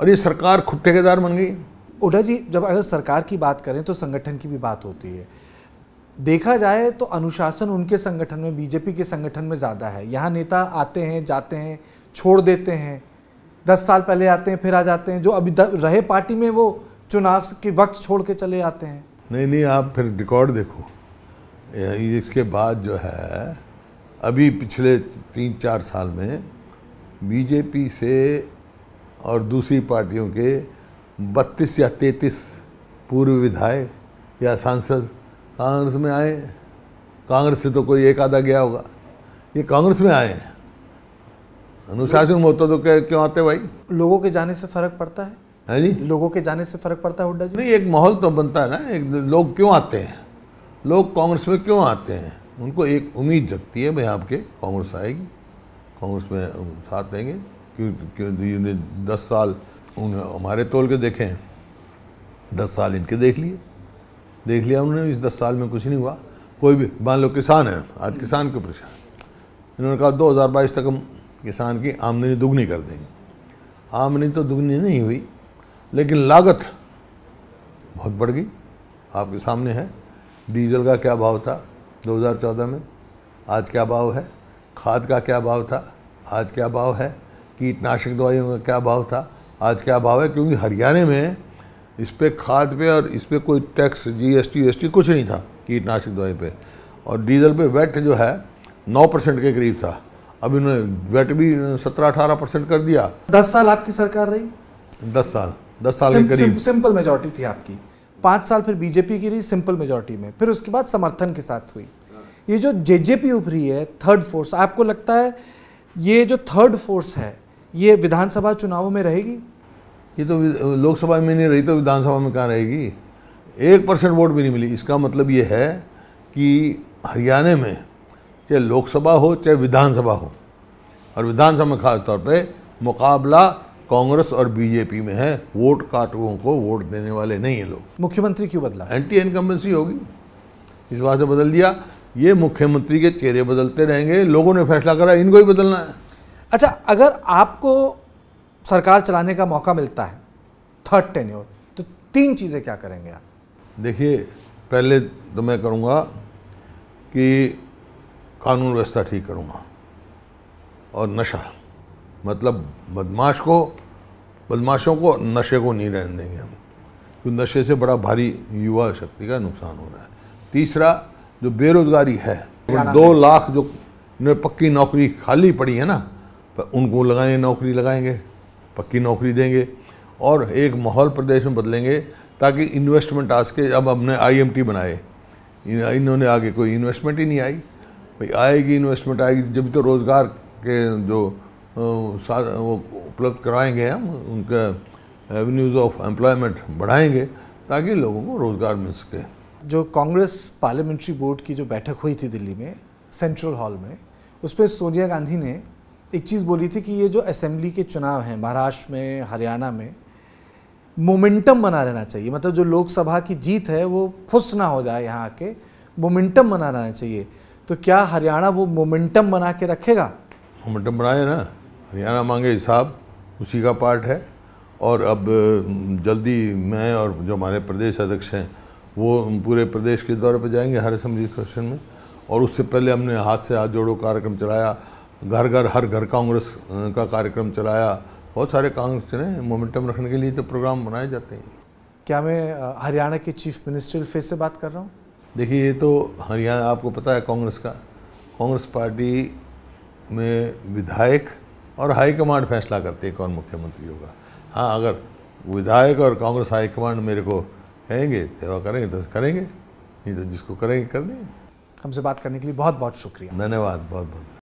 और ये सरकार खुद ठेकेदार बन गई ओडा जी जब अगर सरकार की बात करें तो संगठन की भी बात होती है देखा जाए तो अनुशासन उनके संगठन में बीजेपी के संगठन में ज़्यादा है यहाँ नेता आते हैं जाते हैं छोड़ देते हैं दस साल पहले आते हैं फिर आ जाते हैं जो अभी रहे पार्टी में वो चुनाव के वक्त छोड़ के चले आते हैं नहीं नहीं आप फिर रिकॉर्ड देखो इसके बाद जो है अभी पिछले तीन चार साल में बीजेपी से और दूसरी पार्टियों के 32 या 33 पूर्व विधायक या सांसद कांग्रेस में आए कांग्रेस से तो कोई एक आधा गया होगा ये कांग्रेस में आए हैं अनुशासन होता तो क्यों आते भाई लोगों के जाने से फर्क पड़ता है है हाँ जी लोगों के जाने से फर्क पड़ता है हुड्डा जी नहीं एक माहौल तो बनता है ना एक लोग क्यों आते हैं लोग कांग्रेस में क्यों आते हैं उनको एक उम्मीद जगती है भाई आपके कांग्रेस आएगी कांग्रेस में साथ देंगे दस साल उन हमारे तोल के देखे हैं दस साल इनके देख लिए देख लिया उन्होंने इस दस साल में कुछ नहीं हुआ कोई भी मान लो किसान है आज किसान के परेशान इन्होंने कहा 2022 तक हम किसान की आमदनी दुगनी कर देंगे आमदनी तो दुगनी नहीं हुई लेकिन लागत बहुत बढ़ गई आपके सामने है डीजल का क्या भाव था 2014 में आज क्या भाव है खाद का क्या भाव था आज क्या भाव है कीटनाशक दवाइयों का क्या भाव था आज क्या भाव है क्योंकि हरियाणा में इस पर खाद पे और इस पर कोई टैक्स जीएसटी एस कुछ नहीं था कीटनाशक दवाई पे और डीजल पे वेट जो है नौ परसेंट के करीब था अब इन्होंने वेट भी सत्रह अठारह परसेंट कर दिया दस साल आपकी सरकार रही दस साल दस साल के करीब सिंपल मेजोरिटी थी आपकी पाँच साल फिर बीजेपी की रही सिंपल मेजोरिटी में फिर उसके बाद समर्थन के साथ हुई ये जो जे उभरी है थर्ड फोर्स आपको लगता है ये जो थर्ड फोर्स है ये विधानसभा चुनावों में रहेगी ये तो लोकसभा में नहीं रही तो विधानसभा में कहाँ रहेगी एक परसेंट वोट भी नहीं मिली इसका मतलब ये है कि हरियाणा में चाहे लोकसभा हो चाहे विधानसभा हो और विधानसभा में खास तौर पे मुकाबला कांग्रेस और बीजेपी में है वोट काटुओं को वोट देने वाले नहीं है लोग मुख्यमंत्री क्यों बदला एंटी इनकम्बेंसी होगी इस बात से बदल दिया ये मुख्यमंत्री के चेहरे बदलते रहेंगे लोगों ने फैसला करा इनको ही बदलना है अच्छा अगर आपको सरकार चलाने का मौका मिलता है थर्ड टेन्योर तो तीन चीज़ें क्या करेंगे आप देखिए पहले तो मैं करूँगा कि कानून व्यवस्था ठीक करूँगा और नशा मतलब बदमाश को बदमाशों को नशे को नहीं रहने देंगे हम तो नशे से बड़ा भारी युवा शक्ति का नुकसान हो रहा है तीसरा जो बेरोजगारी है दो लाख जो पक्की नौकरी खाली पड़ी है ना पर उनको लगाएंगे नौकरी लगाएंगे पक्की नौकरी देंगे और एक माहौल प्रदेश में बदलेंगे ताकि इन्वेस्टमेंट आ सके अब हमने आईएमटी बनाए इन्होंने आगे कोई इन्वेस्टमेंट ही नहीं आई भाई आएगी इन्वेस्टमेंट आएगी जब तो रोज़गार के जो वो उपलब्ध कराएंगे हम उनका एवेन्यूज़ ऑफ एम्प्लॉयमेंट बढ़ाएंगे ताकि लोगों को रोज़गार मिल सके जो कांग्रेस पार्लियामेंट्री बोर्ड की जो बैठक हुई थी दिल्ली में सेंट्रल हॉल में उस पर सोनिया गांधी ने एक चीज़ बोली थी कि ये जो असेंबली के चुनाव हैं महाराष्ट्र में हरियाणा में मोमेंटम बना रहना चाहिए मतलब जो लोकसभा की जीत है वो फुस ना हो जाए यहाँ आके मोमेंटम बना रहना चाहिए तो क्या हरियाणा वो मोमेंटम बना के रखेगा मोमेंटम बनाए ना हरियाणा मांगे हिसाब उसी का पार्ट है और अब जल्दी मैं और जो हमारे प्रदेश अध्यक्ष हैं वो पूरे प्रदेश के दौरे पर जाएंगे हर असम्बली क्वेश्चन में और उससे पहले हमने हाथ से हाथ जोड़ो कार्यक्रम चलाया घर घर हर घर कांग्रेस का कार्यक्रम चलाया बहुत सारे कांग्रेस ने मोमेंटम रखने के लिए तो प्रोग्राम बनाए जाते हैं क्या मैं हरियाणा के चीफ मिनिस्टर फिर से बात कर रहा हूँ देखिए ये तो हरियाणा आपको पता है कांग्रेस का कांग्रेस पार्टी में विधायक और हाईकमांड फैसला करते हैं कौन मुख्यमंत्री होगा हाँ अगर विधायक और कांग्रेस हाईकमांड मेरे को कहेंगे सेवा करेंगे तो करेंगे नहीं तो जिसको करेंगे कर देंगे हमसे बात करने के लिए बहुत बहुत शुक्रिया धन्यवाद बहुत बहुत